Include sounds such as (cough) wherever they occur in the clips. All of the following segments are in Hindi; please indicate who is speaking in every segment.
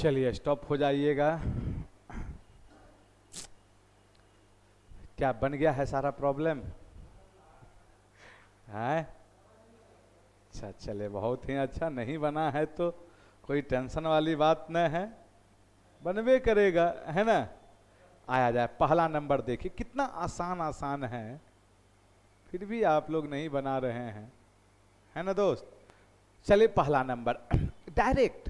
Speaker 1: चलिए स्टॉप हो जाइएगा क्या बन गया है सारा प्रॉब्लम है अच्छा चले बहुत ही अच्छा नहीं बना है तो कोई टेंशन वाली बात न है बनवे करेगा है ना आया जाए पहला नंबर देखिए कितना आसान आसान है फिर भी आप लोग नहीं बना रहे हैं है ना दोस्त चले पहला नंबर डायरेक्ट (coughs)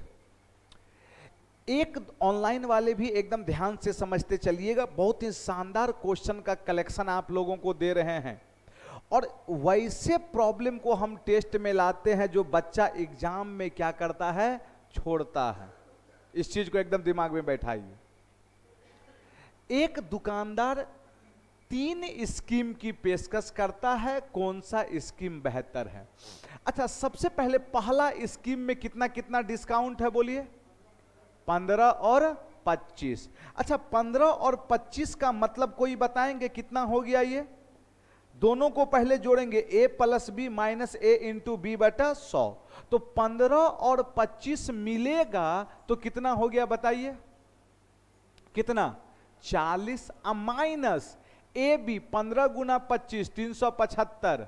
Speaker 1: एक ऑनलाइन वाले भी एकदम ध्यान से समझते चलिएगा बहुत ही शानदार क्वेश्चन का कलेक्शन आप लोगों को दे रहे हैं और वैसे प्रॉब्लम को हम टेस्ट में लाते हैं जो बच्चा एग्जाम में क्या करता है छोड़ता है इस चीज को एकदम दिमाग में बैठाइए एक दुकानदार तीन स्कीम की पेशकश करता है कौन सा स्कीम बेहतर है अच्छा सबसे पहले पहला स्कीम में कितना कितना डिस्काउंट है बोलिए पंद्रह और पच्चीस अच्छा पंद्रह और पच्चीस का मतलब कोई बताएंगे कितना हो गया ये दोनों को पहले जोड़ेंगे A plus B minus A into B बटा सौ तो पंद्रह और पच्चीस मिलेगा तो कितना हो गया बताइए कितना चालीस माइनस ए बी पंद्रह गुना पच्चीस तीन सौ पचहत्तर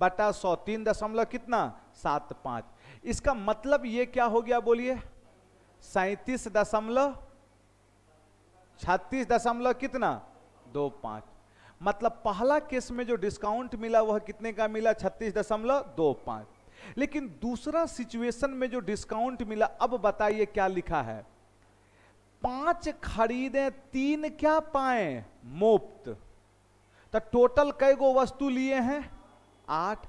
Speaker 1: बटा सौ तीन दशमलव कितना सात पांच इसका मतलब ये क्या हो गया बोलिए सैतीस दशमलव छत्तीस दशमलव कितना दो पांच मतलब पहला केस में जो डिस्काउंट मिला वह कितने का मिला छत्तीस दशमलव दो पांच लेकिन दूसरा सिचुएशन में जो डिस्काउंट मिला अब बताइए क्या लिखा है पांच खरीदे तीन क्या पाए मुफ्त तो टोटल कई गो वस्तु लिए हैं आठ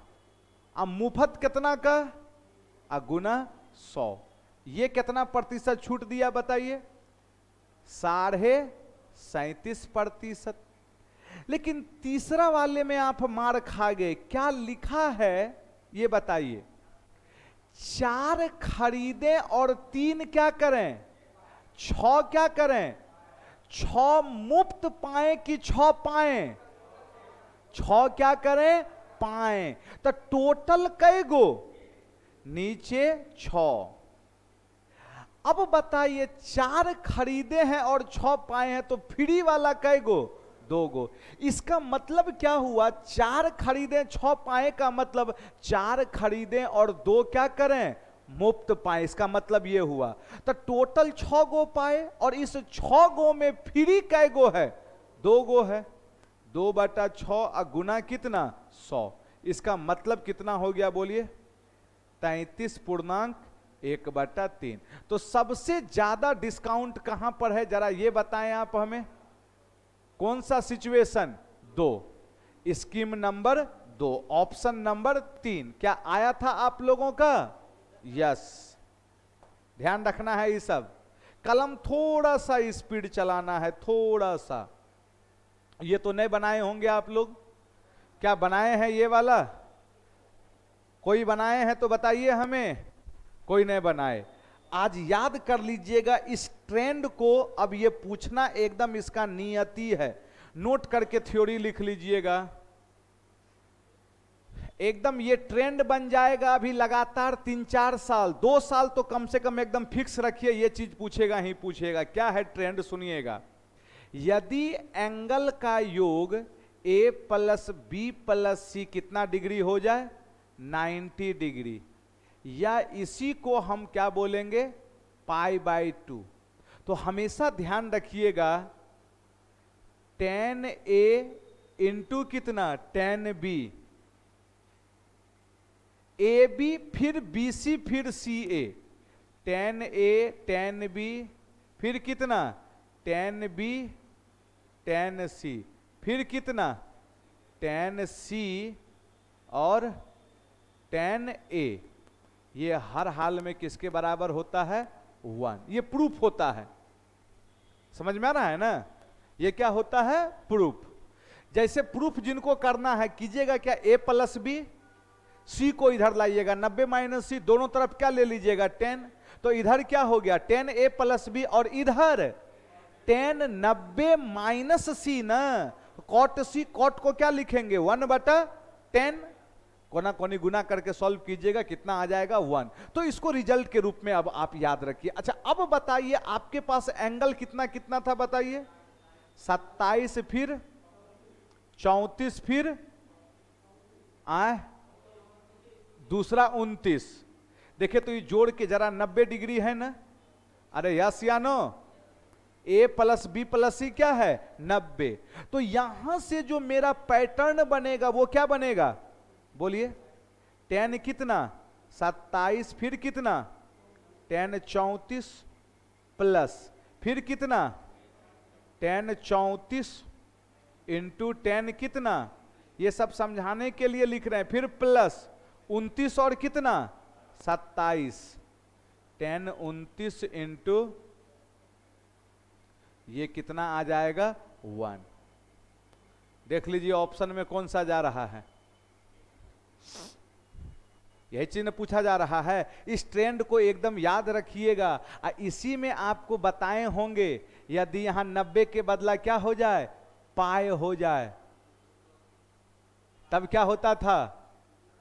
Speaker 1: आ मुफत कितना का आ गुना सौ ये कितना प्रतिशत छूट दिया बताइए साढ़े सैतीस प्रतिशत लेकिन तीसरा वाले में आप मार खा गए क्या लिखा है ये बताइए चार खरीदे और तीन क्या करें छ क्या करें छ मुफ्त पाए कि छ पाए छ क्या करें पाए तो टोटल कई गो नीचे छ अब बताइए चार खरीदे हैं और छ पाए हैं तो फ्री वाला कै गो दो गो इसका मतलब क्या हुआ चार खरीदे छ पाए का मतलब चार खरीदे और दो क्या करें मुफ्त पाए इसका मतलब यह हुआ तो टोटल छ गो पाए और इस छ गो में फ्री कै गो है दो गो है दो बटा छ गुना कितना सौ इसका मतलब कितना हो गया बोलिए तैतीस पूर्णांक एक बटा तीन तो सबसे ज्यादा डिस्काउंट कहां पर है जरा ये बताएं आप हमें कौन सा सिचुएशन दो स्कीम नंबर दो ऑप्शन नंबर तीन क्या आया था आप लोगों का यस ध्यान रखना है ये सब कलम थोड़ा सा स्पीड चलाना है थोड़ा सा ये तो नहीं बनाए होंगे आप लोग क्या बनाए हैं ये वाला कोई बनाए हैं तो बताइए हमें कोई नहीं बनाए आज याद कर लीजिएगा इस ट्रेंड को अब ये पूछना एकदम इसका नियति है नोट करके थ्योरी लिख लीजिएगा एकदम ये ट्रेंड बन जाएगा अभी लगातार तीन चार साल दो साल तो कम से कम एकदम फिक्स रखिए ये चीज पूछेगा ही पूछेगा क्या है ट्रेंड सुनिएगा यदि एंगल का योग A plus B plus C कितना डिग्री हो जाए 90 डिग्री या इसी को हम क्या बोलेंगे पाई बाई टू तो हमेशा ध्यान रखिएगा टेन ए इंटू कितना टेन बी ए बी फिर बी सी फिर C A ten A ten B फिर कितना टेन बी टेन सी फिर कितना टेन सी और टेन ए ये हर हाल में किसके बराबर होता है वन ये प्रूफ होता है समझ में आ रहा है ना ये क्या होता है प्रूफ जैसे प्रूफ जिनको करना है कीजिएगा क्या ए प्लस बी सी को इधर लाइएगा नब्बे माइनस सी दोनों तरफ क्या ले लीजिएगा टेन तो इधर क्या हो गया टेन ए प्लस बी और इधर टेन नब्बे माइनस सी ना कॉट सी कॉट को क्या लिखेंगे वन बटा टेन कोना कोनी गुना करके सॉल्व कीजिएगा कितना आ जाएगा वन तो इसको रिजल्ट के रूप में अब आप याद रखिए अच्छा अब बताइए आपके पास एंगल कितना कितना था बताइए सत्ताईस फिर चौतीस फिर आए दूसरा उनतीस देखिए तो ये जोड़ के जरा नब्बे डिग्री है ना अरे यस या no A plus B plus C क्या है नब्बे तो यहां से जो मेरा पैटर्न बनेगा वो क्या बनेगा बोलिए टेन कितना सत्ताईस फिर कितना टेन चौंतीस प्लस फिर कितना टेन चौंतीस इंटू टेन कितना ये सब समझाने के लिए लिख रहे हैं फिर प्लस उनतीस और कितना सत्ताईस टेन उनतीस इंटू ये कितना आ जाएगा वन देख लीजिए ऑप्शन में कौन सा जा रहा है यह चिन्ह पूछा जा रहा है इस ट्रेंड को एकदम याद रखिएगा इसी में आपको बताए होंगे यदि यहां नब्बे के बदला क्या हो जाए पाए हो जाए तब क्या होता था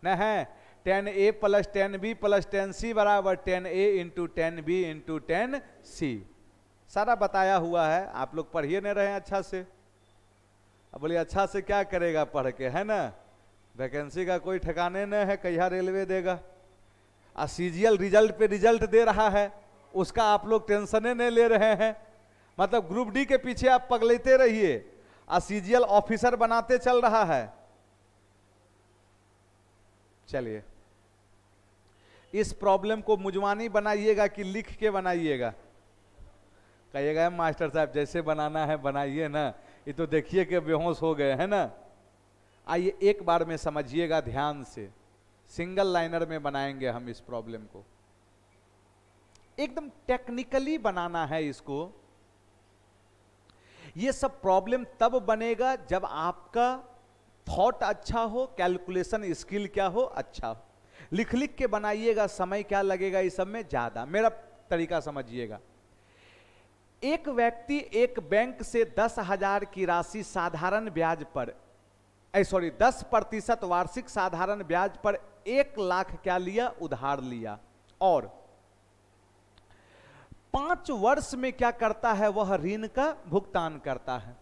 Speaker 1: न है ten A plus ten B plus ten C बराबर ten A into ten B into ten C सारा बताया हुआ है आप लोग पढ़िए नहीं रहे अच्छा से बोलिए अच्छा से क्या करेगा पढ़ के है ना वैकेंसी का कोई ठिकाने नहीं है कहिया रेलवे देगा आ सी रिजल्ट पे रिजल्ट दे रहा है उसका आप लोग टेंशने नहीं ले रहे हैं मतलब ग्रुप डी के पीछे आप पगलेते रहिए आ सी ऑफिसर बनाते चल रहा है चलिए इस प्रॉब्लम को मुजवानी बनाइएगा कि लिख के बनाइएगा कहिएगा मास्टर साहब जैसे बनाना है बनाइए ना ये तो देखिए कि बेहोश हो गए है ना आइए एक बार में समझिएगा ध्यान से सिंगल लाइनर में बनाएंगे हम इस प्रॉब्लम को एकदम टेक्निकली बनाना है इसको ये सब प्रॉब्लम तब बनेगा जब आपका थॉट अच्छा हो कैलकुलेशन स्किल क्या हो अच्छा हो लिख लिख के बनाइएगा समय क्या लगेगा इस सब में ज्यादा मेरा तरीका समझिएगा एक व्यक्ति एक बैंक से दस हजार की राशि साधारण ब्याज पर सॉरी दस प्रतिशत वार्षिक साधारण ब्याज पर एक लाख क्या लिया उधार लिया और पांच वर्ष में क्या करता है वह ऋण का भुगतान करता है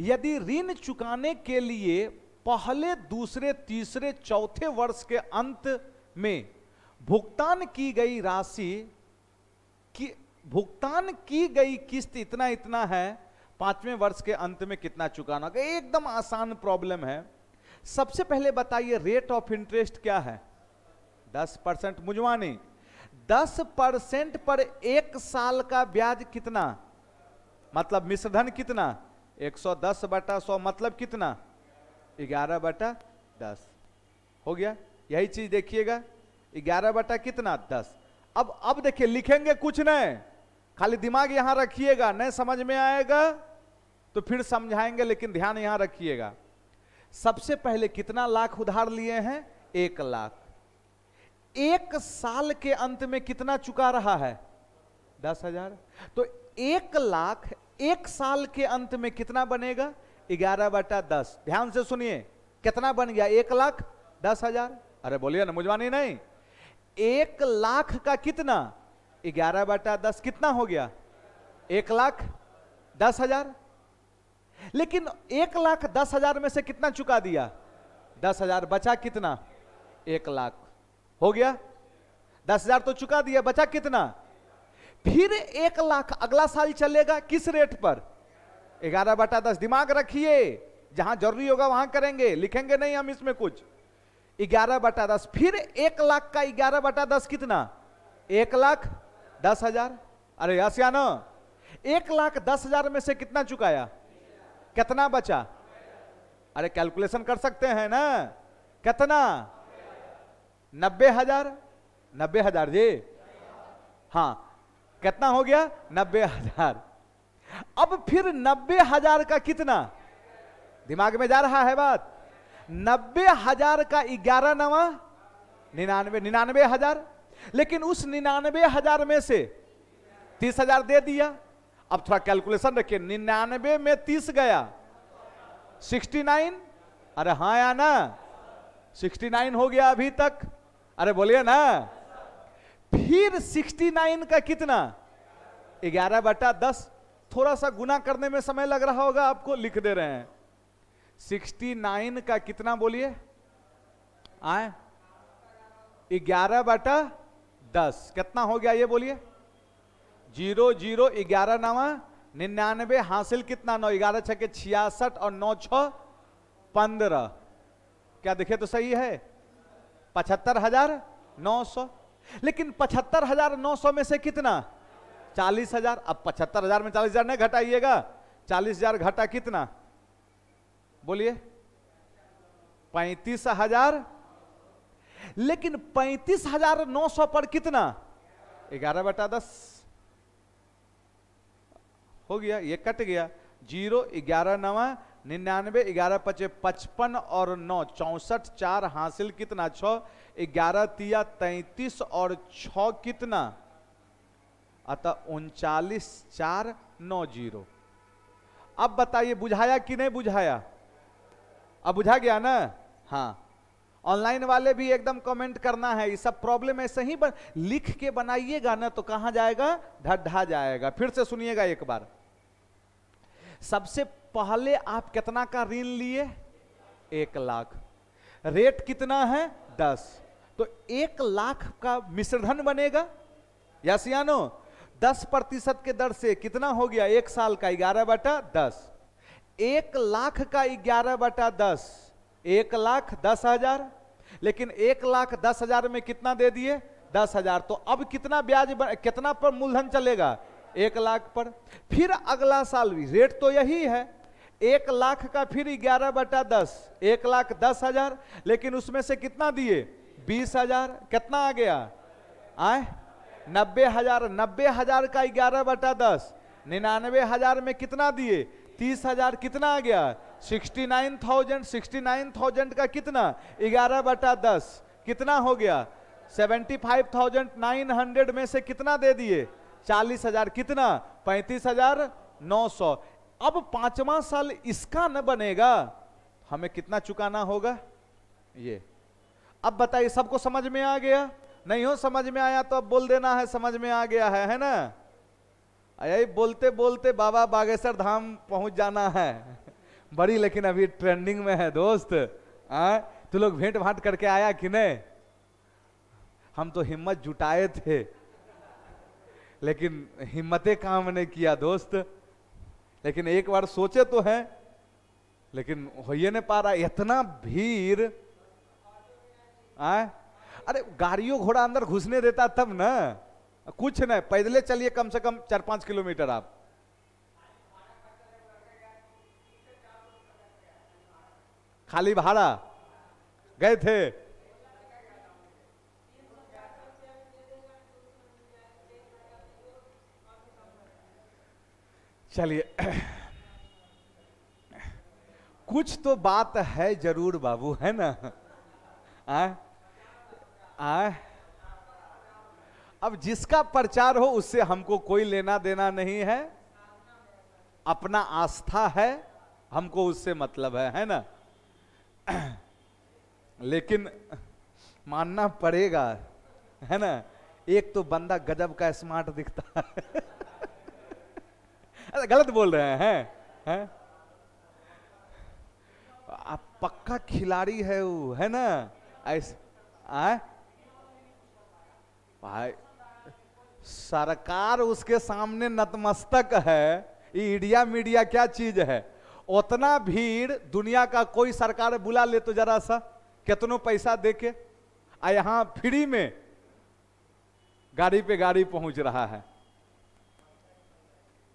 Speaker 1: यदि ऋण चुकाने के लिए पहले दूसरे तीसरे चौथे वर्ष के अंत में भुगतान की गई राशि की भुगतान की गई किस्त इतना इतना है पांचवें वर्ष के अंत में कितना चुकाना होगा एकदम आसान प्रॉब्लम है सबसे पहले बताइए रेट ऑफ इंटरेस्ट क्या है दस परसेंट मुजवानी दस परसेंट पर एक साल का ब्याज कितना मतलब मिश्रधन कितना 110 बटा 100 मतलब कितना 11 बटा 10 हो गया यही चीज देखिएगा 11 बटा कितना 10 अब अब देखिए लिखेंगे कुछ नहीं खाली दिमाग यहां रखिएगा नहीं समझ में आएगा तो फिर समझाएंगे लेकिन ध्यान यहां रखिएगा सबसे पहले कितना लाख उधार लिए हैं एक लाख एक साल के अंत में कितना चुका रहा है दस हजार तो एक लाख एक साल के अंत में कितना बनेगा ग्यारह बटा दस ध्यान से सुनिए कितना बन गया एक लाख दस हजार अरे बोलिए ना मुझवानी नहीं एक लाख का कितना ग्यारह बटा दस कितना हो गया एक लाख दस हजार लेकिन एक लाख दस हजार में से कितना चुका दिया दस हजार बचा कितना एक लाख हो गया दस हजार तो चुका दिया बचा कितना फिर एक लाख अगला साल चलेगा किस रेट पर ग्यारह बटा दस दिमाग रखिए जहां जरूरी होगा वहां करेंगे लिखेंगे नहीं हम इसमें कुछ ग्यारह बटा दस फिर एक लाख का ग्यारह बटा दस कितना एक लाख दस हजार अरे हसिया ना एक लाख दस हजार में से कितना चुकाया कितना बचा अरे कैलकुलेशन कर सकते हैं ना कितना नब्बे हजार नब्बे हजार जी हाँ कितना हो गया नब्बे हजार अब फिर नब्बे हजार का कितना दिमाग में जा रहा है बात नब्बे हजार का ग्यारह नवा निन्यानवे निन्यानवे हजार लेकिन उस निन्यानवे हजार में से तीस हजार दे दिया अब थोड़ा कैलकुलेशन रखिए निन्यानवे में तीस गया सिक्सटी नाइन अरे हाँ या ना सिक्सटी नाइन हो गया अभी तक अरे बोलिए ना फिर सिक्सटी नाइन का कितना ग्यारह बटा दस थोड़ा सा गुना करने में समय लग रहा होगा आपको लिख दे रहे हैं सिक्सटी नाइन का कितना बोलिए आए ग्यारह बटा दस कितना हो गया ये बोलिए जीरो जीरो ग्यारह नवा निन्यानवे हासिल कितना नौ ग्यारह छके छियासठ और नौ छ पंद्रह क्या देखे तो सही है पचहत्तर हजार नौ सौ लेकिन पचहत्तर हजार नौ सौ में से कितना चालीस हजार अब पचहत्तर हजार में चालीस हजार नहीं घटाइएगा चालीस हजार घटा कितना बोलिए पैंतीस हजार लेकिन पैंतीस हजार नौ सौ पर कितना ग्यारह बटा दस हो गया ये कट गया जीरो ग्यारह नवा निन्यानवे ग्यारह पचे पचपन और नौ चौसठ चार हासिल कितना छ ग्यारह तिया तैतीस और छ कितना अतः उनचालीस चार नौ जीरो अब बताइए बुझाया कि नहीं बुझाया अब बुझा गया ना हाँ ऑनलाइन वाले भी एकदम कमेंट करना है ये सब प्रॉब्लम ऐसे ही बन, लिख के बनाइएगा ना तो कहाँ जाएगा ढड्ढा जाएगा फिर से सुनिएगा एक बार सबसे पहले आप कितना का ऋण लिए एक लाख रेट कितना है दस तो एक लाख का मिश्रधन बनेगा यासियानो दस प्रतिशत के दर से कितना हो गया एक साल का ग्यारह बटा दस एक लाख का ग्यारह बटा दस एक लाख दस हजार लेकिन एक लाख दस हजार में कितना दे दिए दस हजार तो अब कितना ब्याज कितना पर मूलधन चलेगा एक लाख पर फिर अगला साल भी रेट तो यही है एक लाख का फिर ग्यारह बटा दस एक लाख दस हजार लेकिन उसमें से कितना दिए बीस हजार कितना आ गया आए नब्बे हजार नब्बे हजार का ग्यारह बटा दस निन्यानवे हजार में कितना दिए तीस हजार कितना आ गया sixty nine thousand sixty nine thousand का कितना ग्यारह बटा दस कितना हो गया seventy five thousand nine hundred में से कितना दे दिए चालीस हजार कितना पैंतीस हजार नौ सौ अब पांचवा साल इसका न बनेगा हमें कितना चुकाना होगा ये अब बताइए सबको समझ में आ गया नहीं हो समझ में आया तो अब बोल देना है समझ में आ गया है है ना यही बोलते बोलते बाबा बागेश्वर धाम पहुंच जाना है बड़ी लेकिन अभी ट्रेंडिंग में है दोस्त आ? तू लोग भेंट भाट करके आया कि नहीं हम तो हिम्मत जुटाए थे लेकिन हिम्मतें काम नहीं किया दोस्त लेकिन एक बार सोचे तो है लेकिन होइए नहीं पा रहा इतना भीड़ अरे गाड़ियों घोड़ा अंदर घुसने देता तब ना कुछ नहीं पैदले चलिए कम से कम चार पांच किलोमीटर आप खाली भाड़ा गए थे चलिए कुछ तो बात है जरूर बाबू है ना आ, आ, अब जिसका प्रचार हो उससे हमको कोई लेना देना नहीं है अपना आस्था है हमको उससे मतलब है है ना लेकिन मानना पड़ेगा है ना एक तो बंदा गजब का स्मार्ट दिखता है गलत बोल रहे हैं हैं आप पक्का खिलाड़ी है वो है ना ऐसे आए भाई सरकार उसके सामने नतमस्तक है इडिया मीडिया क्या चीज है उतना भीड़ दुनिया का कोई सरकार बुला ले तो जरा सा कितनों पैसा दे के आ यहां फ्री में गाड़ी पे गाड़ी पहुंच रहा है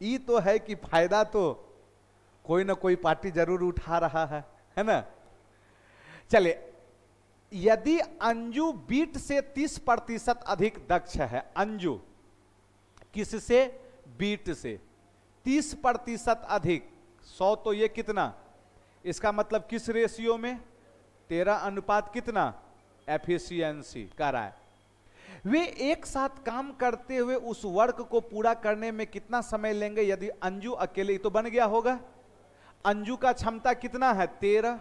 Speaker 1: ये तो है कि फायदा तो कोई ना कोई पार्टी जरूर उठा रहा है है ना चले यदि अंजू बीट से 30 प्रतिशत अधिक दक्ष है अंजू किस से बीट से 30 प्रतिशत अधिक 100 तो ये कितना इसका मतलब किस रेशियो में तेरा अनुपात कितना एफिशियंसी कराए रहा वे एक साथ काम करते हुए उस वर्क को पूरा करने में कितना समय लेंगे यदि अंजू अकेले तो बन गया होगा अंजू का क्षमता कितना है तेरह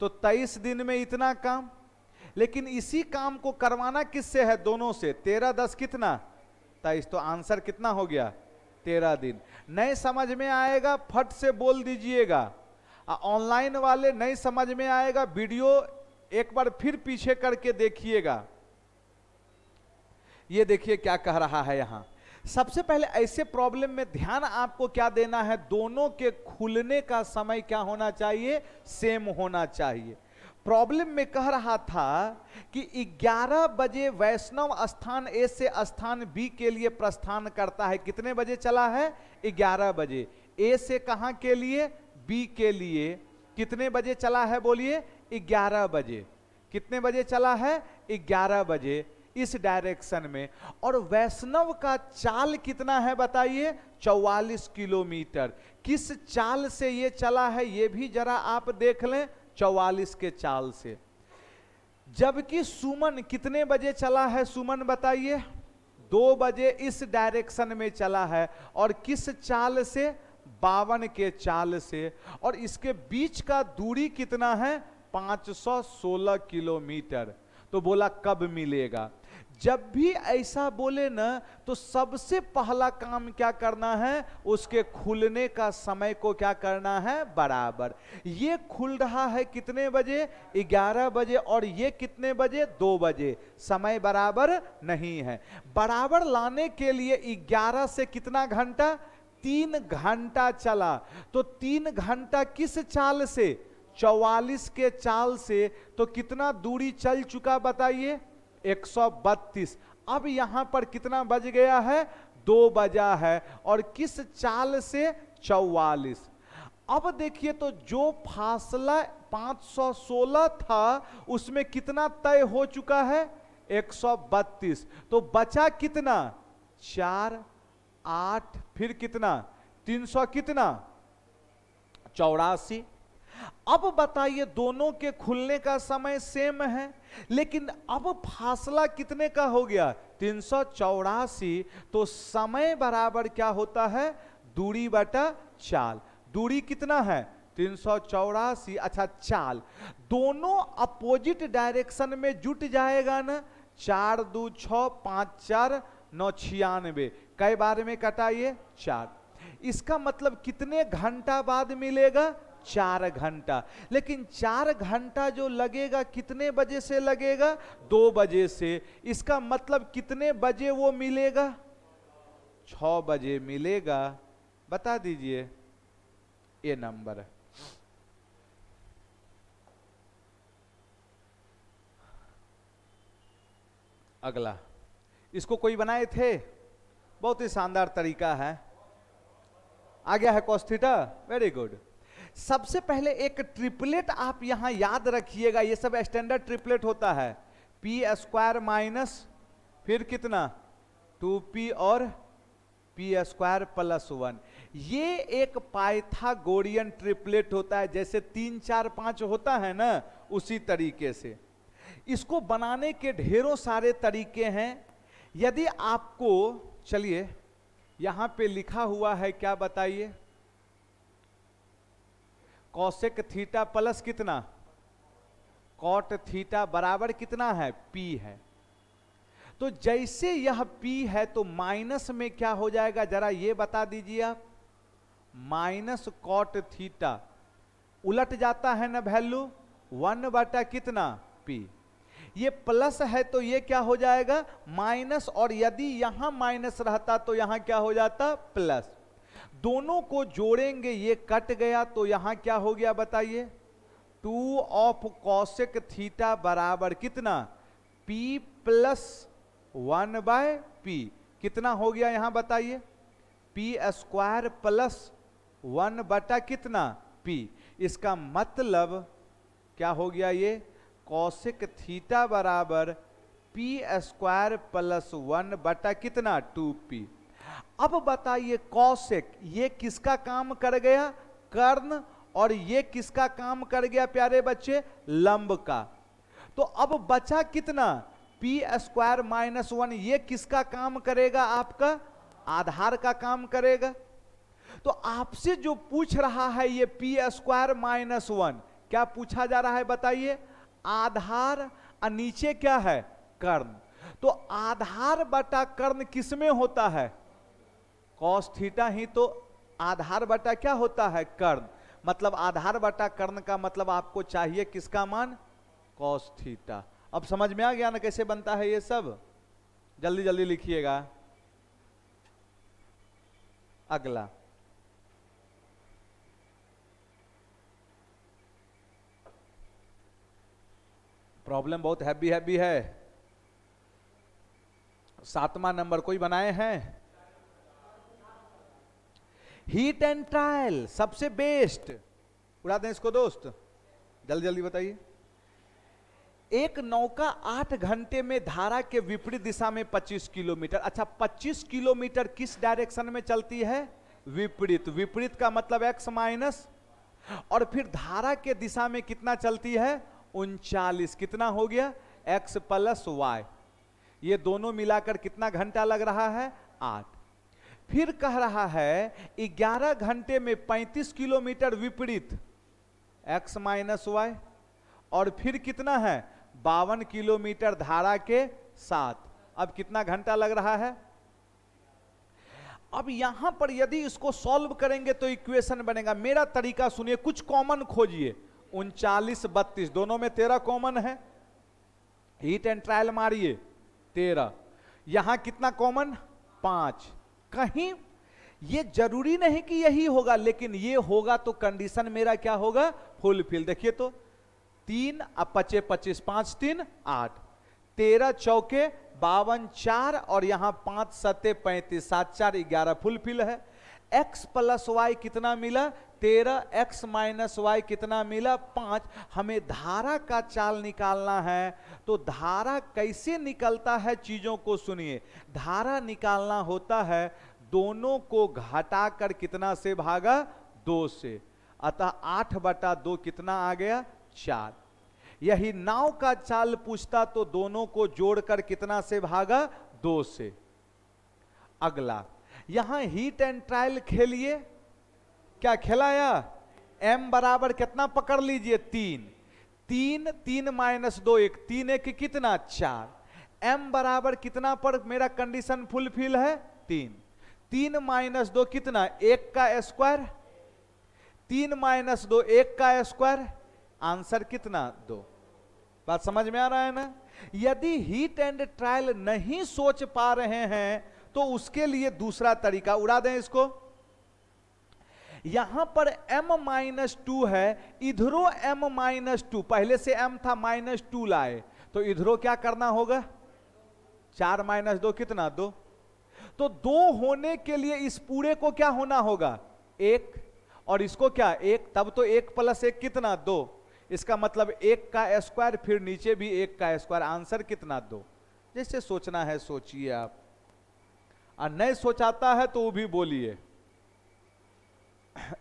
Speaker 1: तो तेईस दिन में इतना काम लेकिन इसी काम को करवाना किससे है दोनों से तेरह दस कितना तेईस तो आंसर कितना हो गया तेरह दिन नहीं समझ में आएगा फट से बोल दीजिएगा ऑनलाइन वाले नहीं समझ में आएगा वीडियो एक बार फिर पीछे करके देखिएगा ये देखिए क्या कह रहा है यहां सबसे पहले ऐसे प्रॉब्लम में ध्यान आपको क्या देना है दोनों के खुलने का समय क्या होना चाहिए सेम होना चाहिए प्रॉब्लम में कह रहा था कि 11 बजे वैष्णव स्थान ए से स्थान बी के लिए प्रस्थान करता है कितने बजे चला है 11 बजे ए से कहा के लिए बी के लिए कितने बजे चला है बोलिए 11 बजे कितने बजे चला है 11 बजे इस डायरेक्शन में और वैष्णव का चाल कितना है बताइए 44 किलोमीटर किस चाल से ये चला है ये भी जरा आप देख लें 44 के चाल से जबकि सुमन कितने बजे चला है सुमन बताइए दो बजे इस डायरेक्शन में चला है और किस चाल से बावन के चाल से और इसके बीच का दूरी कितना है 516 किलोमीटर तो बोला कब मिलेगा जब भी ऐसा बोले ना तो सबसे पहला काम क्या करना है उसके खुलने का समय को क्या करना है बराबर ये खुल रहा है कितने बजे 11 बजे और ये कितने बजे 2 बजे समय बराबर नहीं है बराबर लाने के लिए 11 से कितना घंटा तीन घंटा चला तो तीन घंटा किस चाल से चौवालीस के चाल से तो कितना दूरी चल चुका बताइए 132 अब यहां पर कितना बज गया है दो बजा है और किस चाल से चौवालिस अब देखिए तो जो फासला 516 था उसमें कितना तय हो चुका है 132 तो बचा कितना चार आठ फिर कितना 300 कितना चौरासी अब बताइए दोनों के खुलने का समय सेम है लेकिन अब फासला कितने का हो गया तीन तो समय बराबर क्या होता है दूरी बटा चाल दूरी कितना है तीन अच्छा चाल दोनों अपोजिट डायरेक्शन में जुट जाएगा ना चार दो छ पांच चार नौ छियानवे कई बार में कटाइए चार इसका मतलब कितने घंटा बाद मिलेगा चार घंटा लेकिन चार घंटा जो लगेगा कितने बजे से लगेगा दो बजे से इसका मतलब कितने बजे वो मिलेगा छ बजे मिलेगा बता दीजिए ये नंबर अगला इसको कोई बनाए थे बहुत ही शानदार तरीका है आ गया है कॉस्थिटा वेरी गुड सबसे पहले एक ट्रिपलेट आप यहां याद रखिएगा ये सब स्टैंडर्ड ट्रिपलेट होता है पी स्क्वायर माइनस फिर कितना टू पी और पी स्क्वायर प्लस वन ये एक पाइथागोरियन ट्रिपलेट होता है जैसे तीन चार पांच होता है ना उसी तरीके से इसको बनाने के ढेरों सारे तरीके हैं यदि आपको चलिए यहां पे लिखा हुआ है क्या बताइए कौशिक थीटा प्लस कितना कॉट थीटा बराबर कितना है पी है तो जैसे यह पी है तो माइनस में क्या हो जाएगा जरा यह बता दीजिए आप माइनस कॉट थीटा उलट जाता है ना वैल्यू वन बटा कितना पी ये प्लस है तो ये क्या हो जाएगा माइनस और यदि यहां माइनस रहता तो यहां क्या हो जाता प्लस दोनों को जोड़ेंगे ये कट गया तो यहां क्या हो गया बताइए टू ऑफ कौशिक थीटा बराबर कितना P plus one by P कितना हो गया यहां बताइए पी स्क्वायर प्लस वन बटा कितना पी इसका मतलब क्या हो गया ये कौशिक थीटा बराबर पी स्क्वायर प्लस वन बटा कितना टू पी अब बताइए कौशिक ये किसका काम कर गया कर्ण और ये किसका काम कर गया प्यारे बच्चे लंब का तो अब बचा कितना पी स्क्वायर माइनस वन ये किसका काम करेगा आपका आधार का काम करेगा तो आपसे जो पूछ रहा है ये पी स्क्वायर माइनस वन क्या पूछा जा रहा है बताइए आधार और नीचे क्या है कर्ण तो आधार बटा कर्ण किसमें होता है कॉस थीटा ही तो आधार बटा क्या होता है कर्ण मतलब आधार बटा कर्ण का मतलब आपको चाहिए किसका मान कॉस थीटा अब समझ में आ गया ना कैसे बनता है ये सब जल्दी जल्दी लिखिएगा अगला प्रॉब्लम बहुत हैवी हैवी है सातवां नंबर कोई बनाए हैं हीट एंड ट्रायल सबसे बेस्ट उड़ा दें इसको दोस्त जल्दी जल्दी बताइए एक नौका आठ घंटे में धारा के विपरीत दिशा में 25 किलोमीटर अच्छा 25 किलोमीटर किस डायरेक्शन में चलती है विपरीत विपरीत का मतलब एक्स माइनस और फिर धारा के दिशा में कितना चलती है उनचालीस कितना हो गया एक्स प्लस वाई ये दोनों मिलाकर कितना घंटा लग रहा है आठ फिर कह रहा है 11 घंटे में 35 किलोमीटर विपरीत x माइनस वाई और फिर कितना है बावन किलोमीटर धारा के साथ अब कितना घंटा लग रहा है अब यहां पर यदि इसको सॉल्व करेंगे तो इक्वेशन बनेगा मेरा तरीका सुनिए कुछ कॉमन खोजिए उनचालीस बत्तीस दोनों में तेरह कॉमन है हीट एंड ट्रायल मारिए तेरह यहां कितना कॉमन पांच कहीं ये जरूरी नहीं कि यही होगा लेकिन ये होगा तो कंडीशन मेरा क्या होगा फुलफिल देखिए तो तीन पचे पच्चीस पांच तीन आठ तेरह चौके बावन चार और यहां पांच सत्ते पैंतीस सात चार ग्यारह फुलफिल है एक्स प्लस वाई कितना मिला तेरह एक्स माइनस वाई कितना मिला पांच हमें धारा का चाल निकालना है तो धारा कैसे निकलता है चीज़ों को सुनिए धारा निकालना होता है दोनों को घटाकर कितना से भागा दो से अतः आठ बटा दो कितना आ गया चार यही नाव का चाल पूछता तो दोनों को जोड़कर कितना से भागा दो से अगला यहां हीट एंड ट्रायल खेलिए क्या खेलाया एम बराबर कितना पकड़ लीजिए तीन तीन तीन माइनस दो एक तीन एक कितना चार एम बराबर कितना पर मेरा कंडीशन फुलफिल है तीन तीन माइनस दो कितना एक का स्क्वायर तीन माइनस दो एक का स्क्वायर आंसर कितना दो बात समझ में आ रहा है ना यदि हीट एंड ट्रायल नहीं सोच पा रहे हैं तो उसके लिए दूसरा तरीका उड़ा दें इसको यहां पर m माइनस टू है इधरो m माइनस टू पहले से m था माइनस टू लाए तो इधरो क्या करना होगा चार माइनस दो कितना दो तो दो होने के लिए इस पूरे को क्या होना होगा एक और इसको क्या एक तब तो एक प्लस एक कितना दो इसका मतलब एक का स्क्वायर फिर नीचे भी एक का स्क्वायर आंसर कितना दो जैसे सोचना है सोचिए आप और नहीं सोचाता है तो वो भी बोलिए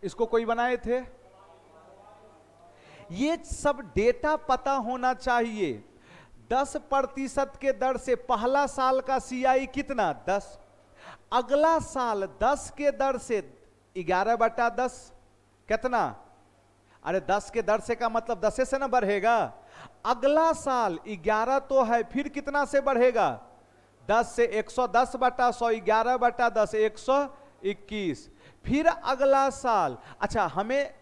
Speaker 1: इसको कोई बनाए थे ये सब डेटा पता होना चाहिए दस प्रतिशत के दर से पहला साल का सीआई कितना दस अगला साल दस के दर से ग्यारह बटा दस कितना अरे दस के दर से का मतलब दसे से ना बढ़ेगा अगला साल ग्यारह तो है फिर कितना से बढ़ेगा दस से एक सौ दस बटा सौ ग्यारह बटा दस एक सौ इक्कीस फिर अगला साल अच्छा हमें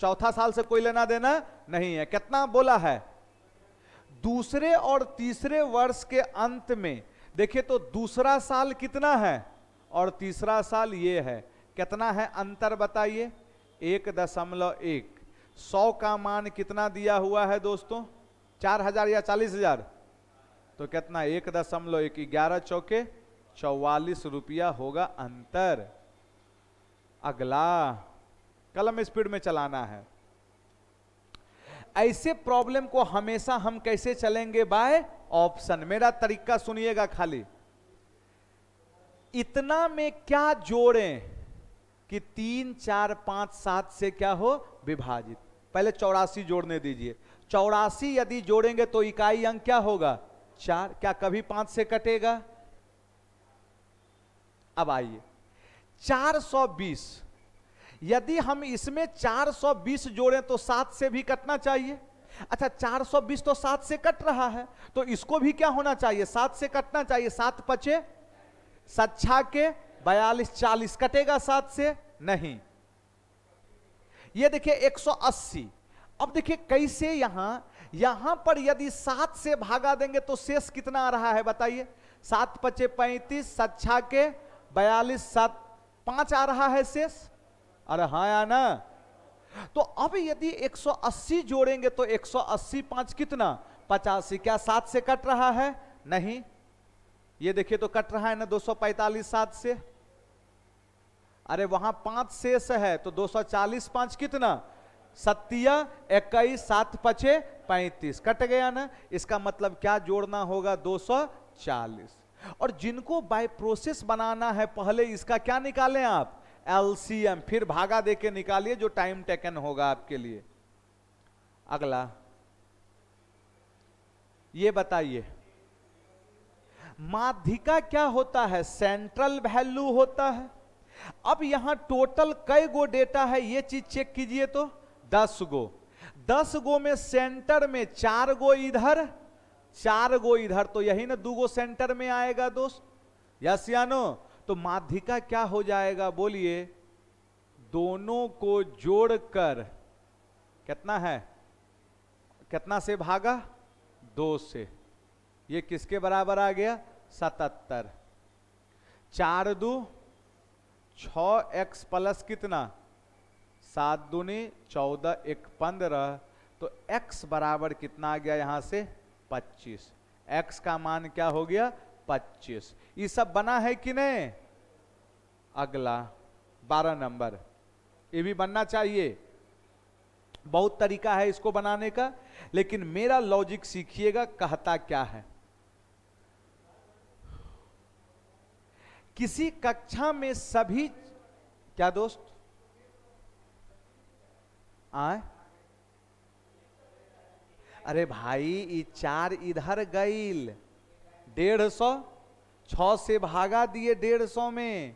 Speaker 1: चौथा साल से कोई लेना देना नहीं है कितना बोला है दूसरे और तीसरे वर्ष के अंत में देखिए तो दूसरा साल कितना है और तीसरा साल ये है कितना है अंतर बताइए एक दशमलव एक सौ का मान कितना दिया हुआ है दोस्तों चार हजार या चालीस हजार तो कितना एक दशमलव एक ग्यारह चौके चौवालीस रुपया होगा अंतर अगला कलम स्पीड में चलाना है ऐसे प्रॉब्लम को हमेशा हम कैसे चलेंगे बाय ऑप्शन मेरा तरीका सुनिएगा खाली इतना में क्या जोड़ें कि तीन चार पांच सात से क्या हो विभाजित पहले चौरासी जोड़ने दीजिए चौरासी यदि जोड़ेंगे तो इकाई अंक क्या होगा चार क्या कभी पांच से कटेगा अब आइए 420 यदि हम इसमें 420 जोड़ें तो सात से भी कटना चाहिए अच्छा 420 तो सात से कट रहा है तो इसको भी क्या होना चाहिए सात से कटना चाहिए सात पचे सच्छा के बयालीस चालीस कटेगा सात से नहीं ये देखिए 180 अब देखिए कैसे यहां यहां पर यदि सात से भागा देंगे तो शेष कितना आ रहा है बताइए सात पचे पैंतीस सच्छा के बयालीस सात पांच आ रहा है शेष अरे हाँ या ना तो अब यदि 180 जोड़ेंगे तो 180 पांच कितना पचासी क्या सात से कट रहा है नहीं ये देखिए तो कट रहा है ना 245 सात से अरे वहां पांच शेष है तो 240 पांच कितना सत्या इक्कीस सात पचे पैंतीस कट गया ना इसका मतलब क्या जोड़ना होगा 240 और जिनको बाय प्रोसेस बनाना है पहले इसका क्या निकालें आप एलसीएम फिर भागा देके निकालिए जो टाइम टेकन होगा आपके लिए अगला ये बताइए माध्यिका क्या होता है सेंट्रल वैल्यू होता है अब यहां टोटल कई गो डेटा है ये चीज चेक कीजिए तो दस गो दस गो में सेंटर में चार गो इधर चार गो इधर तो यही ना दू गो सेंटर में आएगा दोस्त या नो तो माध्यिका क्या हो जाएगा बोलिए दोनों को जोड़कर कितना है कितना से भागा दो से ये किसके बराबर आ गया सतहत्तर चार दू छ एक्स प्लस कितना सात दूनी चौदह एक पंद्रह तो एक्स बराबर कितना आ गया यहां से 25 एक्स का मान क्या हो गया 25 ये सब बना है कि नहीं अगला 12 नंबर ये भी बनना चाहिए बहुत तरीका है इसको बनाने का लेकिन मेरा लॉजिक सीखिएगा कहता क्या है किसी कक्षा में सभी क्या दोस्त आए अरे भाई ये चार इधर गई डेढ़ सौ छ से भागा दिए डेढ़ सौ में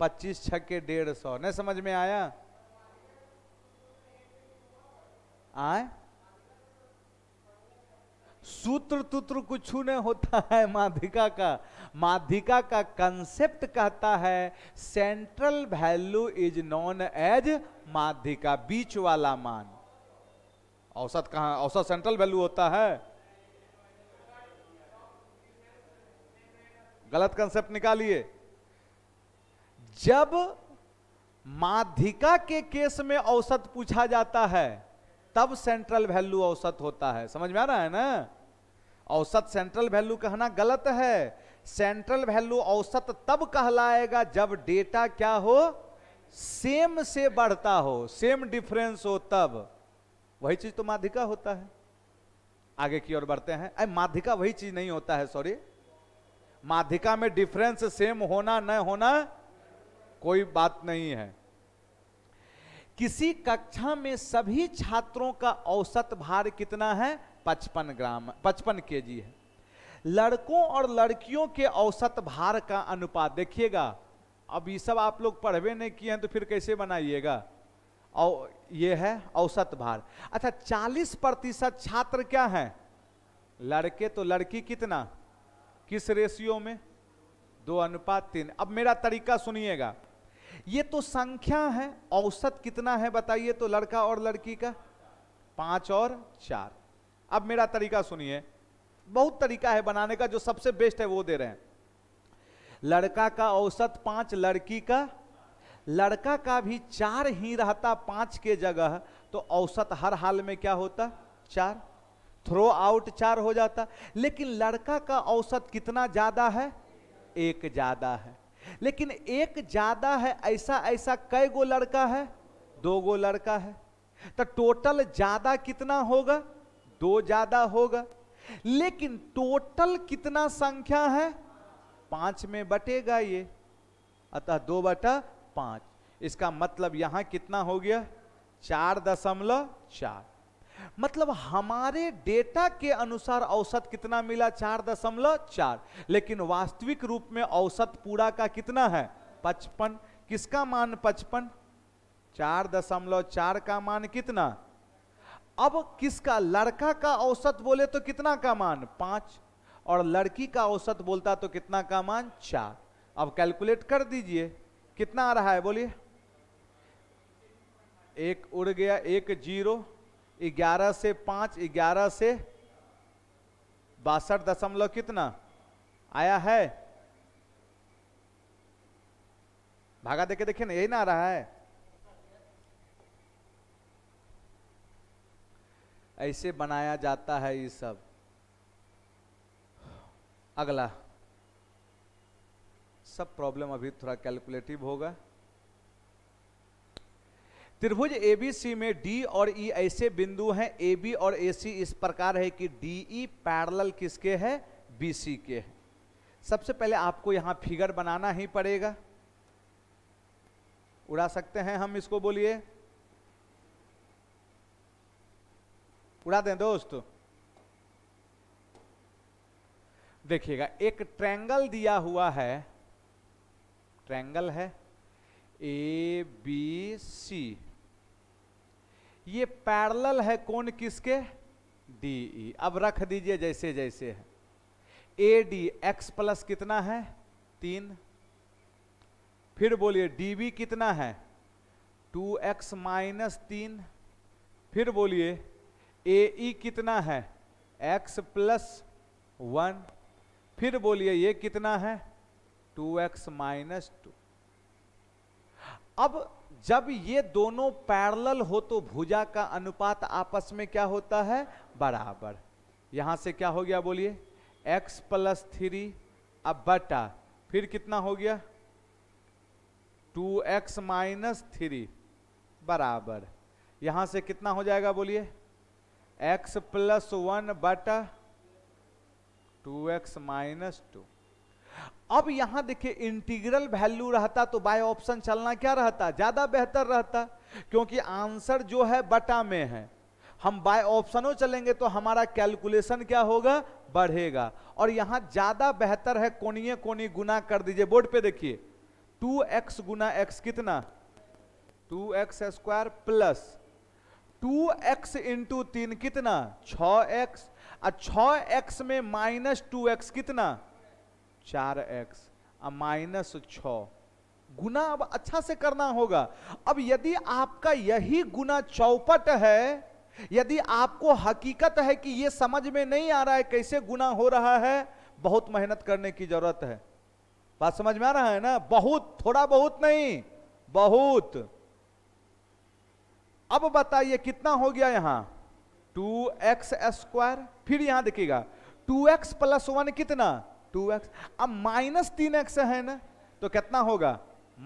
Speaker 1: पच्चीस छक्के डेढ़ सौ नहीं समझ में आया आए सूत्र तूत्र कुछ नहीं होता है माधिका का माधिका का कंसेप्ट कहता है central value is known as माधिका बीच वाला मान औसत कहाँ औसत सेंट्रल वैल्यू होता है गलत कंसेप्ट निकालिए जब माध्यिका के केस में औसत पूछा जाता है तब सेंट्रल वैल्यू औसत होता है समझ में आ रहा है ना औसत सेंट्रल वैल्यू कहना गलत है सेंट्रल वैल्यू औसत तब कहलाएगा जब डेटा क्या हो सेम से बढ़ता हो सेम डिफरेंस हो तब वही चीज तो माधिका होता है आगे की ओर बढ़ते हैं अरे माधिका वही चीज नहीं होता है सॉरी माधिका में डिफरेंस सेम होना न होना कोई बात नहीं है किसी कक्षा में सभी छात्रों का औसत भार कितना है पचपन ग्राम पचपन के जी है लड़कों और लड़कियों के औसत भार का अनुपात देखिएगा अब ये सब आप लोग पढ़वे नहीं किए हैं तो फिर कैसे बनाइएगा और ये है औसत भार अच्छा 40 प्रतिशत छात्र क्या है लड़के तो लड़की कितना किस रेशियो में दो अनुपात तीन अब मेरा तरीका सुनिएगा ये तो संख्या है औसत कितना है बताइए तो लड़का और लड़की का पांच और चार अब मेरा तरीका सुनिए बहुत तरीका है बनाने का जो सबसे बेस्ट है वो दे रहे हैं लड़का का औसत पांच लड़की का लड़का का भी चार ही रहता पांच के जगह तो औसत हर हाल में क्या होता चार थ्रो आउट चार हो जाता लेकिन लड़का का औसत कितना ज्यादा है एक ज्यादा है लेकिन एक ज्यादा है ऐसा ऐसा कई गो लड़का है दो गो लड़का है तो टोटल ज्यादा कितना होगा दो ज्यादा होगा लेकिन टोटल कितना संख्या है पांच में बटेगा ये अतः दो बटा पांच इसका मतलब यहां कितना हो गया चार दशमलव चार मतलब हमारे डेटा के अनुसार औसत कितना मिला चार दशमलव चार लेकिन वास्तविक रूप में औसत पूरा का कितना है पचपन किसका मान पचपन चार दशमलव चार का मान कितना अब किसका लड़का का औसत बोले तो कितना का मान पांच और लड़की का औसत बोलता तो कितना का मान चार अब कैलकुलेट कर दीजिए कितना आ रहा है बोलिए एक उड़ गया एक जीरो ग्यारह से पांच ग्यारह से बासठ दशमलव कितना आया है भागा देखे देखिए ना यही ना आ रहा है ऐसे बनाया जाता है ये सब अगला सब प्रॉब्लम अभी थोड़ा कैलकुलेटिव होगा त्रिभुज एबीसी में डी और ई e ऐसे बिंदु हैं ए बी और ए सी इस प्रकार है कि डी ई पैरल किसके है बीसी के है सबसे पहले आपको यहां फिगर बनाना ही पड़ेगा उड़ा सकते हैं हम इसको बोलिए उड़ा दें दोस्त देखिएगा एक ट्रैंगल दिया हुआ है ट्रैंगल है ए बी सी ये पैरल है कौन किसके डी ई e. अब रख दीजिए जैसे जैसे है ए डी एक्स प्लस कितना है तीन फिर बोलिए डी बी कितना है टू एक्स माइनस तीन फिर बोलिए ए ई e कितना है एक्स प्लस वन फिर बोलिए ये कितना है टू एक्स माइनस टू अब जब ये दोनों पैरल हो तो भुजा का अनुपात आपस में क्या होता है बराबर यहां से क्या हो गया बोलिए x प्लस थ्री अब बटा फिर कितना हो गया 2x एक्स माइनस थ्री बराबर यहां से कितना हो जाएगा बोलिए x प्लस वन बटा टू एक्स माइनस टू अब यहां देखिए इंटीग्रल वैल्यू रहता तो बाय ऑप्शन चलना क्या रहता ज्यादा बेहतर रहता क्योंकि आंसर जो है बटा में है हम बाय ऑप्शनों चलेंगे तो हमारा कैलकुलेशन क्या होगा बढ़ेगा और यहां ज्यादा बेहतर है कोनी कोनी गुना कर दीजिए बोर्ड पे देखिए टू एक्स गुना एक्स कितना two X square plus two X into तीन कितना छ एक्स और छ एक्स में माइनस टू एक्स कितना चार एक्स माइनस छ गुना अब अच्छा से करना होगा अब यदि आपका यही गुना चौपट है यदि आपको हकीकत है कि यह समझ में नहीं आ रहा है कैसे गुना हो रहा है बहुत मेहनत करने की जरूरत है बात समझ में आ रहा है ना बहुत थोड़ा बहुत नहीं बहुत अब बताइए कितना हो गया यहां टू एक्स स्क्वायर फिर यहां देखिएगा टू एक्स प्लस वन कितना टू एक्स अब माइनस तीन एक्स है ना तो कितना होगा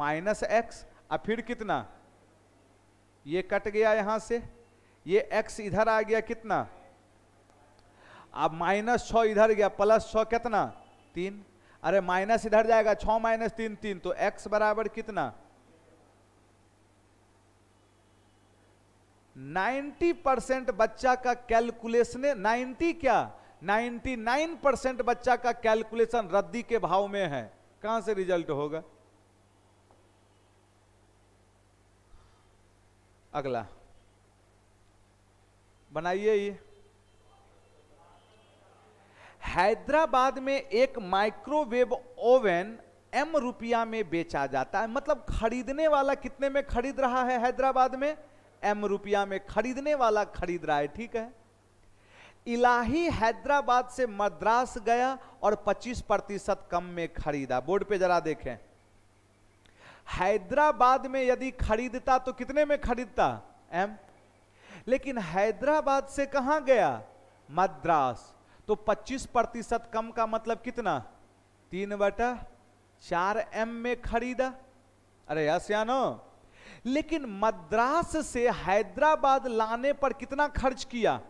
Speaker 1: माइनस एक्स और फिर कितना ये कट गया यहां से ये एक्स इधर आ गया कितना अब माइनस छ इधर गया प्लस छ कितना तीन अरे माइनस इधर जाएगा छ माइनस तीन तीन तो एक्स बराबर कितना 90 परसेंट बच्चा का कैलकुलेशन 90 क्या 99 परसेंट बच्चा का कैलकुलेशन रद्दी के भाव में है कहां से रिजल्ट होगा अगला बनाइए ये हैदराबाद में एक माइक्रोवेव ओवन एम रुपया में बेचा जाता है मतलब खरीदने वाला कितने में खरीद रहा है हैदराबाद में एम रुपया में खरीदने वाला खरीद रहा है ठीक है इलाही हैदराबाद से मद्रास गया और 25 प्रतिशत कम में खरीदा बोर्ड पे जरा देखें हैदराबाद में यदि खरीदता तो कितने में खरीदता एम लेकिन हैदराबाद से कहा गया मद्रास तो 25 प्रतिशत कम का मतलब कितना तीन बटा चार एम में खरीदा अरे यानो लेकिन मद्रास से हैदराबाद लाने पर कितना खर्च किया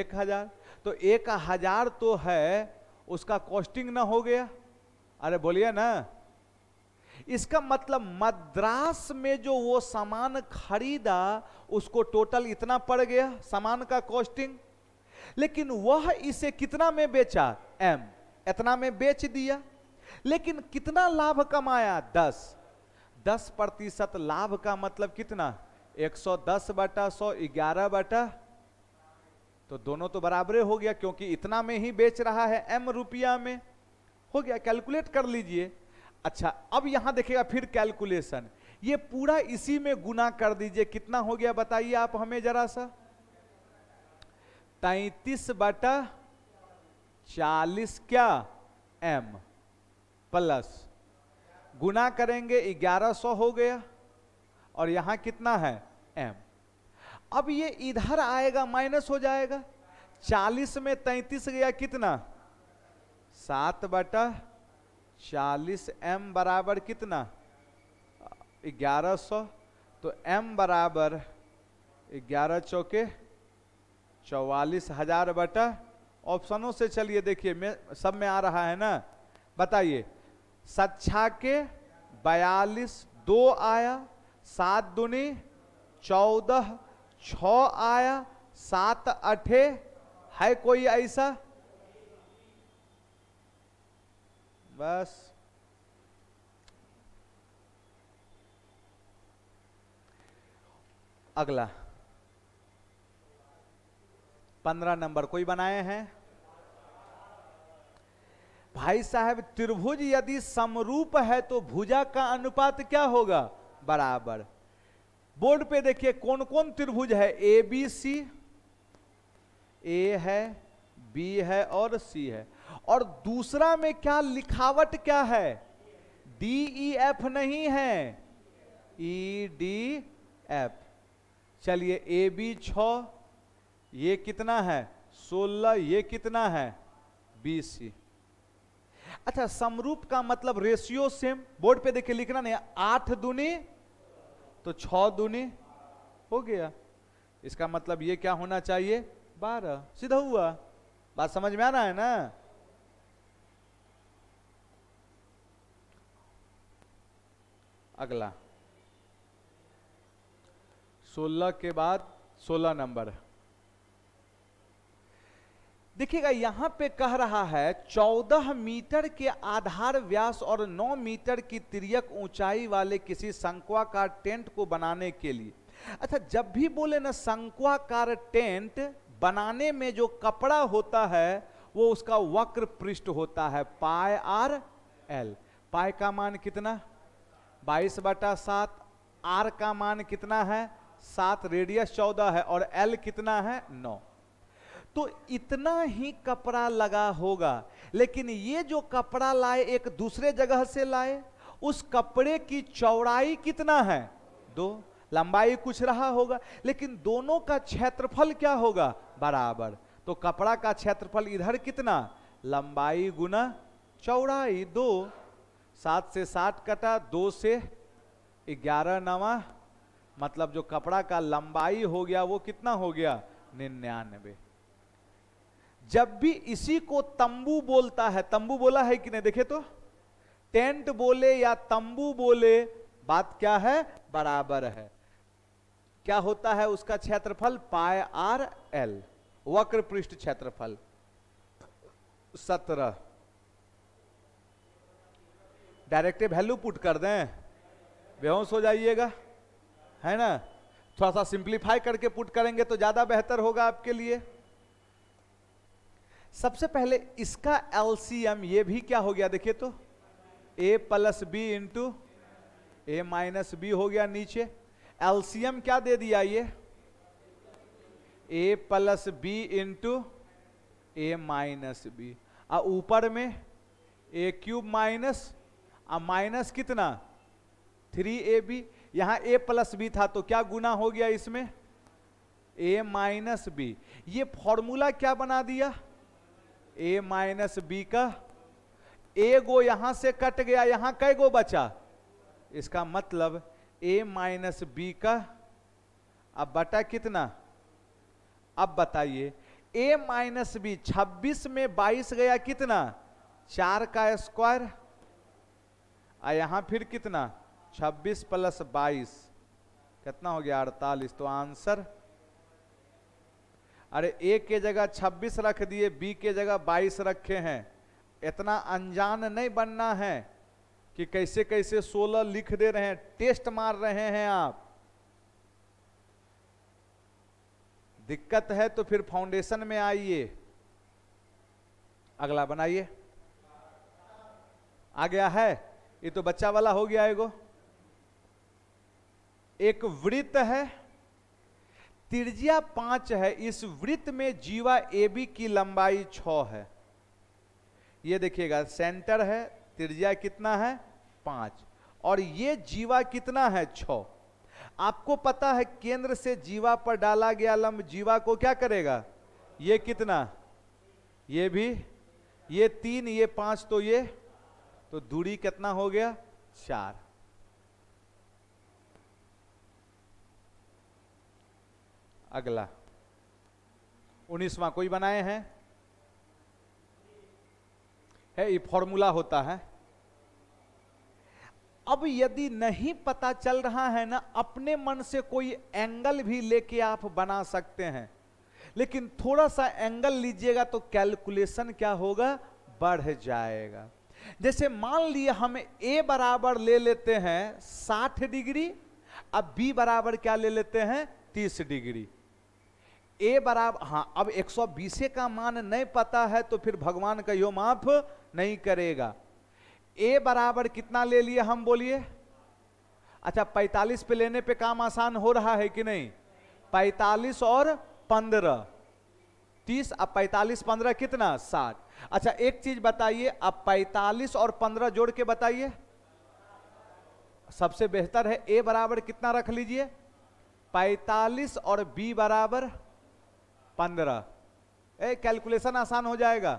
Speaker 1: एक हजार तो एक हजार तो है उसका कॉस्टिंग ना हो गया अरे बोलिए ना इसका मतलब मद्रास में जो वो सामान खरीदा उसको टोटल इतना पड़ गया सामान का कॉस्टिंग लेकिन वह इसे कितना में बेचा एम इतना में बेच दिया लेकिन कितना लाभ कमाया दस दस प्रतिशत लाभ का मतलब कितना एक सौ दस बटा सौ ग्यारह बटा तो दोनों तो बराबर हो गया क्योंकि इतना में ही बेच रहा है एम रुपया में हो गया कैलकुलेट कर लीजिए अच्छा अब यहां देखिएगा फिर कैलकुलेशन ये पूरा इसी में गुना कर दीजिए कितना हो गया बताइए आप हमें जरा सा तैतीस बटा चालीस क्या एम प्लस गुना करेंगे ग्यारह सौ हो गया और यहां कितना है एम अब ये इधर आएगा माइनस हो जाएगा चालीस में तैतीस गया कितना सात बटा चालीस एम बराबर कितना ग्यारह सौ तो एम बराबर ग्यारह चौके चौवालीस हजार बटा ऑप्शनों से चलिए देखिए मैं सब में आ रहा है ना बताइए सच्छा के बयालीस दो आया सात दुनी चौदह छ आया सात अठे है कोई ऐसा बस अगला पंद्रह नंबर कोई बनाए हैं भाई साहब त्रिभुज यदि समरूप है तो भुजा का अनुपात क्या होगा बराबर बोर्ड पे देखिए कौन कौन त्रिभुज है ए बी सी ए है बी है और सी है और दूसरा में क्या लिखावट क्या है डी ई एफ नहीं है ई डी एफ चलिए ए बी छ ये कितना है सोलह ये कितना है बी सी अच्छा समरूप का मतलब रेशियो सेम बोर्ड पे देखिए लिखना नहीं आठ दुनी तो छ दूनी हो गया इसका मतलब ये क्या होना चाहिए बारह सीधा हुआ बात समझ में आ रहा है ना अगला सोलह के बाद सोलह नंबर है देखिएगा यहां पे कह रहा है 14 मीटर के आधार व्यास और 9 मीटर की तिरक ऊंचाई वाले किसी शंकुआकार टेंट को बनाने के लिए अच्छा जब भी बोले ना शंकुआकार टेंट बनाने में जो कपड़ा होता है वो उसका वक्र पृष्ठ होता है पाए आर एल पाए का मान कितना 22 बटा सात आर का मान कितना है सात रेडियस चौदह है और एल कितना है नौ तो इतना ही कपड़ा लगा होगा लेकिन ये जो कपड़ा लाए एक दूसरे जगह से लाए उस कपड़े की चौड़ाई कितना है दो लंबाई कुछ रहा होगा लेकिन दोनों का क्षेत्रफल क्या होगा बराबर तो कपड़ा का क्षेत्रफल इधर कितना लंबाई गुना चौड़ाई दो सात से साठ कटा दो से ग्यारह नवा मतलब जो कपड़ा का लंबाई हो गया वो कितना हो गया निन्यानवे जब भी इसी को तंबू बोलता है तंबू बोला है कि नहीं देखे तो टेंट बोले या तंबू बोले बात क्या है बराबर है क्या होता है उसका क्षेत्रफल पाए आर एल वक्र पृष्ठ क्षेत्रफल सत्रह डायरेक्ट वैल्यू पुट कर दें बेहोश हो जाइएगा है ना थोड़ा सा सिंप्लीफाई करके पुट करेंगे तो ज्यादा बेहतर होगा आपके लिए सबसे पहले इसका एलसीएम ये भी क्या हो गया देखिए तो A plus B into A minus B हो गया नीचे एलसीएम क्या दे दिया ये A plus B into A minus B आ ऊपर में ए क्यूब माइनस आ माइनस कितना थ्री ए बी यहां ए प्लस बी था तो क्या गुना हो गया इसमें ए माइनस बी ये फॉर्मूला क्या बना दिया ए माइनस बी का ए गो यहां से कट गया यहां कै गो बचा इसका मतलब ए माइनस बी का अब बटा कितना अब बताइए ए माइनस बी छब्बीस में बाईस गया कितना चार का स्क्वायर आ यहां फिर कितना छब्बीस प्लस बाईस कितना हो गया अड़तालीस तो आंसर अरे ए के जगह 26 रख दिए बी के जगह 22 रखे हैं इतना अनजान नहीं बनना है कि कैसे कैसे 16 लिख दे रहे हैं टेस्ट मार रहे हैं आप दिक्कत है तो फिर फाउंडेशन में आइए अगला बनाइए आ गया है ये तो बच्चा वाला हो गया एगो एक वृत्त है त्रिज्या पांच है इस वृत्त में जीवा ए बी की लंबाई छ है ये देखिएगा सेंटर है त्रिज्या कितना है पांच और ये जीवा कितना है छ आपको पता है केंद्र से जीवा पर डाला गया लंब जीवा को क्या करेगा ये कितना ये भी ये तीन ये पांच तो ये तो दूरी कितना हो गया चार अगला उन्नीसवा कोई बनाए हैं है ये फॉर्मूला होता है अब यदि नहीं पता चल रहा है ना अपने मन से कोई एंगल भी लेके आप बना सकते हैं लेकिन थोड़ा सा एंगल लीजिएगा तो कैलकुलेशन क्या होगा बढ़ जाएगा जैसे मान लिए हम ए बराबर ले लेते हैं 60 डिग्री अब बी बराबर क्या ले लेते हैं 30 डिग्री ए बराबर हाँ अब 120 का मान नहीं पता है तो फिर भगवान का यो माफ नहीं करेगा ए बराबर कितना ले लिए हम बोलिए अच्छा 45 पे लेने पे काम आसान हो रहा है कि नहीं 45 और 15 30 अब 45 15 कितना 60 अच्छा एक चीज बताइए अब 45 और 15 जोड़ के बताइए सबसे बेहतर है ए बराबर कितना रख लीजिए 45 और बी बराबर पंद्रह कैलकुलेशन आसान हो जाएगा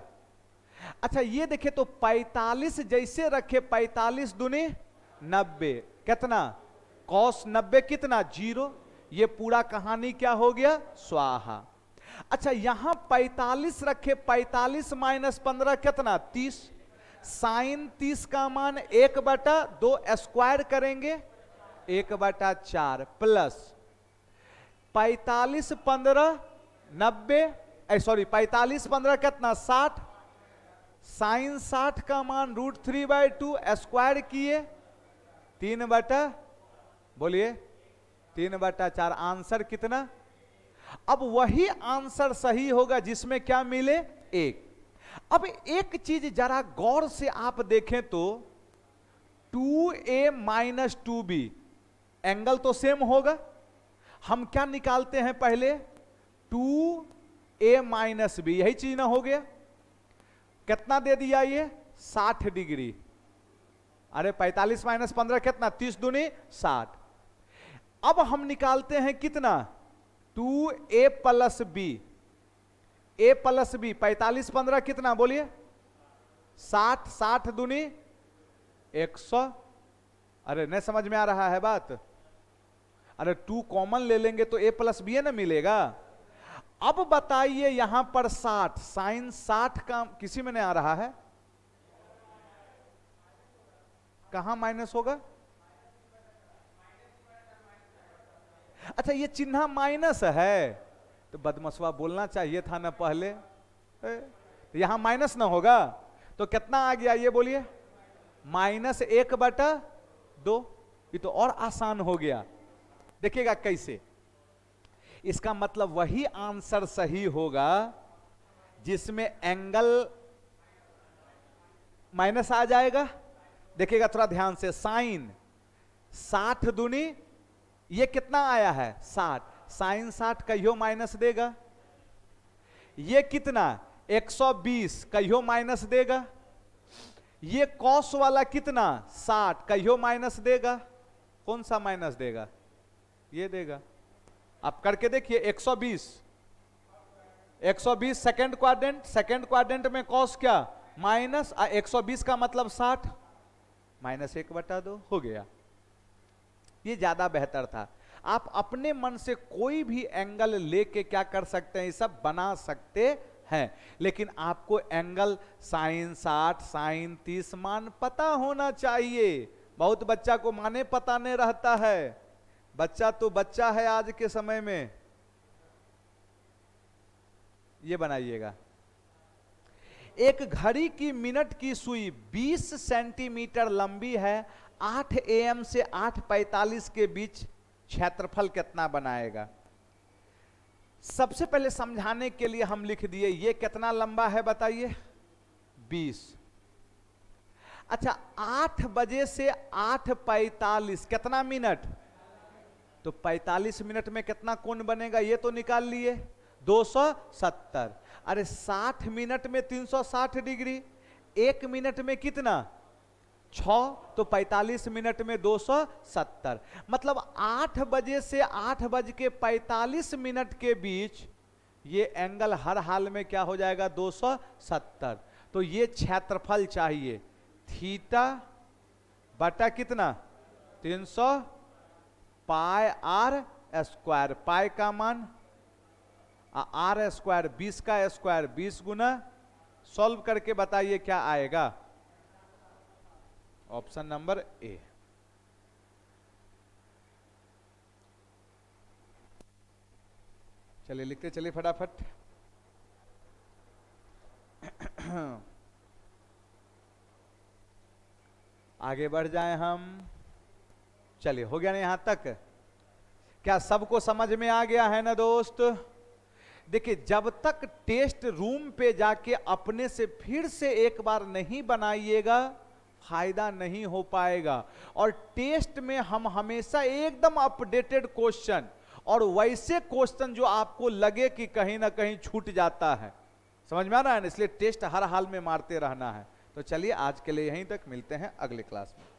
Speaker 1: अच्छा ये देखे तो पैतालीस जैसे रखे पैतालीस दुनी नब्बे कितना कौस नब्बे कितना जीरो ये पूरा कहानी क्या हो गया स्वाहा अच्छा यहां पैतालीस रखे पैतालीस माइनस पंद्रह कितना तीस साइन तीस का मान एक बटा दो स्क्वायर करेंगे एक बटा चार प्लस पैतालीस पंद्रह नब्बे सॉरी पैतालीस पंद्रह कितना साठ साइन साठ का मान root three by two square किए तीन बटा बोलिए तीन बटा चार आंसर कितना अब वही आंसर सही होगा जिसमें क्या मिले एक अब एक चीज जरा गौर से आप देखें तो two A minus two B angle तो सेम होगा हम क्या निकालते हैं पहले टू ए माइनस बी यही चीज ना हो गया कितना दे दिया ये साठ डिग्री अरे पैतालीस माइनस पंद्रह कितना तीस दूनी साठ अब हम निकालते हैं कितना two A plus B A plus B पैतालीस पंद्रह कितना बोलिए साठ साठ दूनी एक सौ अरे नहीं समझ में आ रहा है बात अरे टू कॉमन ले लेंगे तो ए प्लस बी है ना मिलेगा अब बताइए यहां पर साठ साइन साठ का किसी में नहीं आ रहा है कहा माइनस होगा अच्छा ये चिन्ह माइनस है तो बदमसवा बोलना चाहिए था ना पहले तो यहां माइनस ना होगा तो कितना आ गया ये बोलिए माइनस एक बटा दो ये तो और आसान हो गया देखिएगा कैसे इसका मतलब वही आंसर सही होगा जिसमें एंगल माइनस आ जाएगा देखिएगा थोड़ा ध्यान से साइन साठ दुनी ये कितना आया है साठ साइन साठ कहियो माइनस देगा ये कितना 120 कहियो माइनस देगा ये कॉस वाला कितना 60 कहियो माइनस देगा कौन सा माइनस देगा ये देगा आप करके देखिए 120 120 सेकंड क्वाड्रेंट सेकंड क्वाड्रेंट में कॉस क्या माइनस बीस का मतलब साठ माइनस एक बटा दो हो गया ये ज्यादा बेहतर था आप अपने मन से कोई भी एंगल लेके क्या कर सकते हैं ये सब बना सकते हैं लेकिन आपको एंगल साइन साठ साइन तीस मान पता होना चाहिए बहुत बच्चा को माने पता नहीं रहता है बच्चा तो बच्चा है आज के समय में ये बनाइएगा एक घड़ी की मिनट की सुई 20 सेंटीमीटर लंबी है 8 एम से 8:45 के बीच क्षेत्रफल कितना बनाएगा सबसे पहले समझाने के लिए हम लिख दिए ये कितना लंबा है बताइए 20 अच्छा 8 बजे से 8:45 कितना मिनट तो 45 मिनट में कितना कोण बनेगा ये तो निकाल लिए 270 अरे 60 मिनट में 360 डिग्री एक मिनट में कितना छ तो 45 मिनट में 270 मतलब 8 बजे से आठ बज के पैंतालीस मिनट के बीच ये एंगल हर हाल में क्या हो जाएगा 270 तो ये क्षेत्रफल चाहिए थीटा बटा कितना पाए आर स्क्वायर पाए का मान आर स्क्वायर बीस का स्क्वायर बीस गुना सॉल्व करके बताइए क्या आएगा ऑप्शन नंबर ए चलिए लिखते चलिए फटाफट (clears throat) आगे बढ़ जाए हम चलिए हो गया ना यहां तक क्या सबको समझ में आ गया है ना दोस्त देखिए जब तक टेस्ट रूम पे जाके अपने से फिर से एक बार नहीं बनाइएगा फायदा नहीं हो पाएगा और टेस्ट में हम हमेशा एकदम अपडेटेड क्वेश्चन और वैसे क्वेश्चन जो आपको लगे कि कहीं ना कहीं छूट जाता है समझ में आ रहा है ना इसलिए टेस्ट हर हाल में मारते रहना है तो चलिए आज के लिए यहीं तक मिलते हैं अगले क्लास में